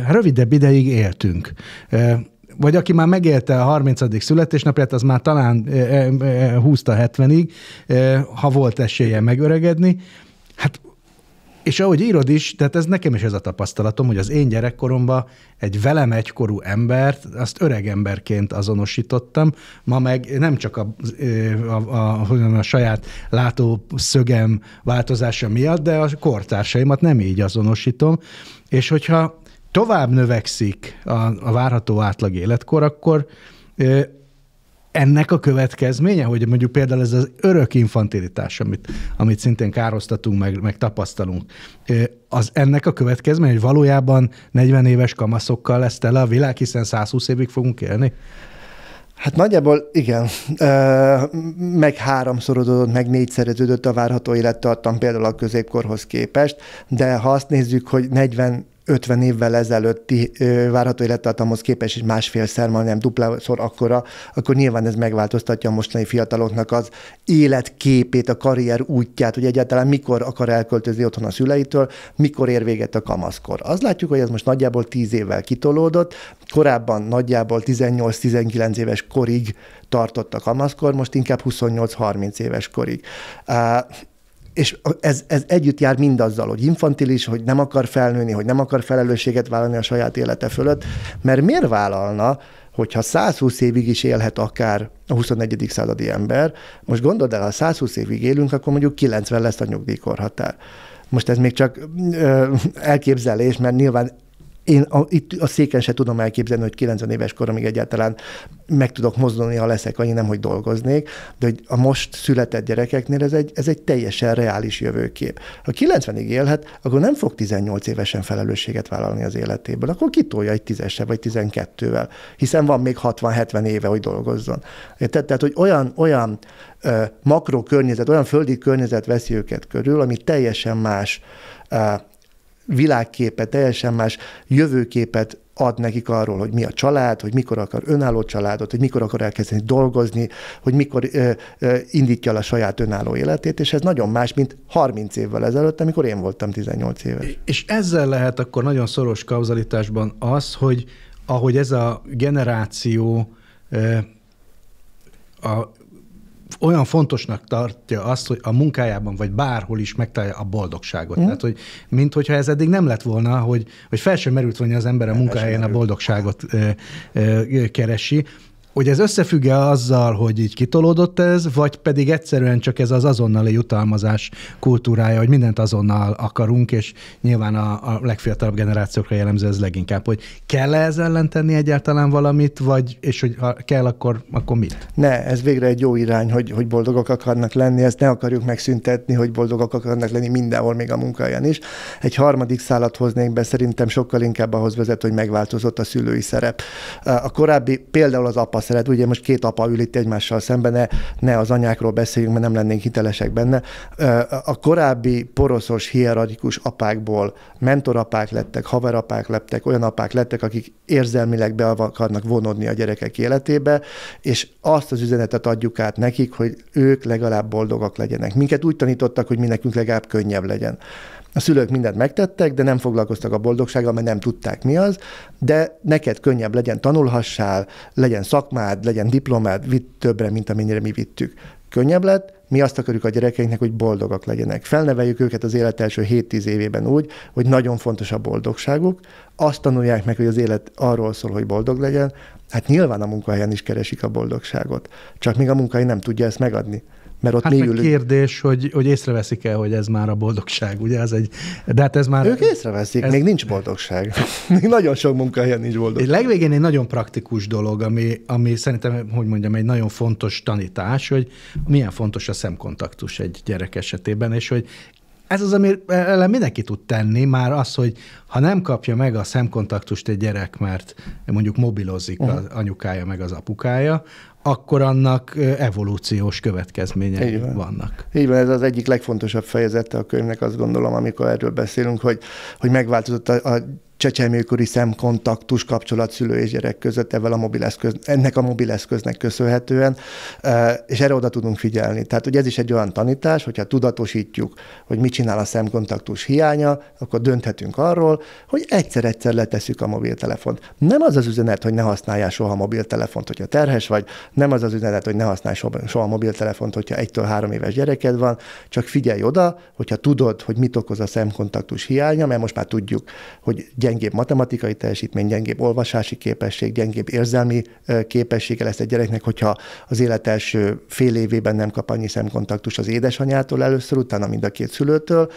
rövidebb ideig éltünk vagy aki már megélte a 30. születésnapját, az már talán húzta 70-ig, ha volt esélye megöregedni. Hát és ahogy írod is, tehát ez nekem is ez a tapasztalatom, hogy az én gyerekkoromban egy velem egykorú embert, azt öreg emberként azonosítottam, ma meg nem csak a, a, a, a, a saját látószögem változása miatt, de a kortársaimat nem így azonosítom, és hogyha tovább növekszik a, a várható átlag életkor, akkor ennek a következménye, hogy mondjuk például ez az örök infantilitás, amit, amit szintén károztatunk, meg, meg tapasztalunk, az ennek a következménye, hogy valójában 40 éves kamaszokkal lesz tele a világ, hiszen 120 évig fogunk élni? Hát nagyjából igen, meg háromszorodott, meg négyszereződött a várható élettartam például a középkorhoz képest, de ha azt nézzük, hogy 40 50 évvel ezelőtti várható élettartamhoz képest is másfélszer, majdnem duplászor akkora, akkor nyilván ez megváltoztatja a mostani fiataloknak az életképét, a karrier útját, hogy egyáltalán mikor akar elköltözni otthon a szüleitől, mikor ér véget a kamaszkor. Azt látjuk, hogy ez most nagyjából 10 évvel kitolódott, korábban nagyjából 18-19 éves korig tartott a kamaszkor, most inkább 28-30 éves korig és ez, ez együtt jár mindazzal, hogy infantilis, hogy nem akar felnőni, hogy nem akar felelősséget vállalni a saját élete fölött, mert miért vállalna, hogyha 120 évig is élhet akár a 21. századi ember, most gondold el, ha 120 évig élünk, akkor mondjuk 90 lesz a nyugdíjkorhatár. Most ez még csak ö, elképzelés, mert nyilván én a, itt a széken se tudom elképzelni, hogy 90 éves koromig egyáltalán meg tudok mozdulni, ha leszek annyi, nem hogy dolgoznék, de hogy a most született gyerekeknél ez egy, ez egy teljesen reális jövőkép. Ha 90-ig élhet, akkor nem fog 18 évesen felelősséget vállalni az életéből, akkor kitolja egy tízesre vagy 12-vel, hiszen van még 60-70 éve, hogy dolgozzon. Érted? Tehát, hogy olyan, olyan ö, makrokörnyezet, olyan földi környezet veszi őket körül, ami teljesen más világképet, teljesen más jövőképet ad nekik arról, hogy mi a család, hogy mikor akar önálló családot, hogy mikor akar elkezdeni dolgozni, hogy mikor ö, ö, indítja el a saját önálló életét, és ez nagyon más, mint 30 évvel ezelőtt, amikor én voltam 18 éves. És ezzel lehet akkor nagyon szoros kauzalitásban az, hogy ahogy ez a generáció ö, a olyan fontosnak tartja azt, hogy a munkájában vagy bárhol is megtalálja a boldogságot. Mm. Tehát, hogy mint hogyha ez eddig nem lett volna, hogy, hogy fel sem merült volna az ember a munkahelyén a boldogságot ö, ö, keresi hogy ez összefügg azzal, hogy így kitolódott ez, vagy pedig egyszerűen csak ez az azonnali jutalmazás kultúrája, hogy mindent azonnal akarunk, és nyilván a, a legfiatalabb generációkra jellemző ez leginkább, hogy kell -e ez ellen tenni egyáltalán valamit, vagy, és hogy ha kell, akkor, akkor mit? Ne, ez végre egy jó irány, hogy, hogy boldogok akarnak lenni, ezt ne akarjuk megszüntetni, hogy boldogok akarnak lenni mindenhol, még a munkahelyen is. Egy harmadik szállat hoznék be, szerintem sokkal inkább ahhoz vezet, hogy megváltozott a szülői szerep. A korábbi, például az apa szeret. Ugye most két apa ül itt egymással szemben, ne, ne az anyákról beszéljünk, mert nem lennénk hitelesek benne. A korábbi poroszos, hierarchikus apákból mentorapák lettek, haverapák lettek, olyan apák lettek, akik érzelmileg be akarnak vonodni a gyerekek életébe, és azt az üzenetet adjuk át nekik, hogy ők legalább boldogak legyenek. Minket úgy tanítottak, hogy mi nekünk legalább könnyebb legyen. A szülők mindent megtettek, de nem foglalkoztak a boldogsággal, mert nem tudták mi az, de neked könnyebb legyen, tanulhassál, legyen szakmád, legyen diplomád, vitt többre, mint amennyire mi vittük. Könnyebb lett, mi azt akarjuk a gyerekeinknek, hogy boldogak legyenek. Felneveljük őket az élet első 7-10 évében úgy, hogy nagyon fontos a boldogságuk, azt tanulják meg, hogy az élet arról szól, hogy boldog legyen, hát nyilván a munkahelyen is keresik a boldogságot, csak még a munkahely nem tudja ezt megadni. Mert ott hát mélyül... kérdés, hogy, hogy észreveszik-e, hogy ez már a boldogság, ugye? Ez egy, de hát ez már... Ők észreveszik, ez... még nincs boldogság. [laughs] még nagyon sok munkahelyen nincs boldogság. Egy legvégén egy nagyon praktikus dolog, ami, ami szerintem, hogy mondjam, egy nagyon fontos tanítás, hogy milyen fontos a szemkontaktus egy gyerek esetében, és hogy ez az, ellen mindenki tud tenni, már az, hogy ha nem kapja meg a szemkontaktust egy gyerek, mert mondjuk mobilozik uh-huh. az anyukája meg az apukája, akkor annak evolúciós következményei Így van. vannak. Így van, ez az egyik legfontosabb fejezete a könyvnek, azt gondolom, amikor erről beszélünk, hogy, hogy megváltozott a, a csecsemőkori szemkontaktus kapcsolat szülő és gyerek között ebben a mobileszköz, ennek a mobileszköznek köszönhetően, és erre oda tudunk figyelni. Tehát ugye ez is egy olyan tanítás, hogyha tudatosítjuk, hogy mit csinál a szemkontaktus hiánya, akkor dönthetünk arról, hogy egyszer-egyszer letesszük a mobiltelefont. Nem az az üzenet, hogy ne használjál soha a mobiltelefont, hogyha terhes vagy, nem az az üzenet, hogy ne használj soha a mobiltelefont, hogyha egytől három éves gyereked van, csak figyelj oda, hogyha tudod, hogy mit okoz a szemkontaktus hiánya, mert most már tudjuk, hogy gyengébb matematikai teljesítmény, gyengébb olvasási képesség, gyengébb érzelmi képessége lesz egy gyereknek, hogyha az élet első fél évében nem kap annyi szemkontaktus az édesanyától először, utána mind a két szülőtől,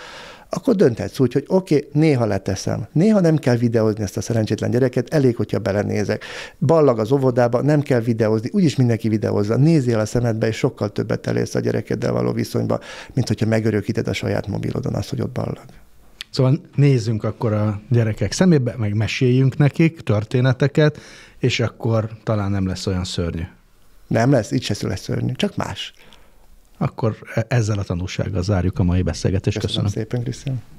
akkor dönthetsz úgy, hogy oké, okay, néha leteszem, néha nem kell videózni ezt a szerencsétlen gyereket, elég, hogyha belenézek. Ballag az óvodába, nem kell videózni, úgyis mindenki videózza. Nézzél a szemedbe, és sokkal többet elérsz a gyerekeddel való viszonyba, mint hogyha megörökíted a saját mobilodon azt, hogy ott ballag. Szóval nézzünk akkor a gyerekek szemébe, meg meséljünk nekik történeteket, és akkor talán nem lesz olyan szörnyű. Nem lesz, így se lesz szörnyű, csak más. Akkor e- ezzel a tanulsággal zárjuk a mai beszélgetést. Köszönöm, Köszönöm szépen, Krisztián.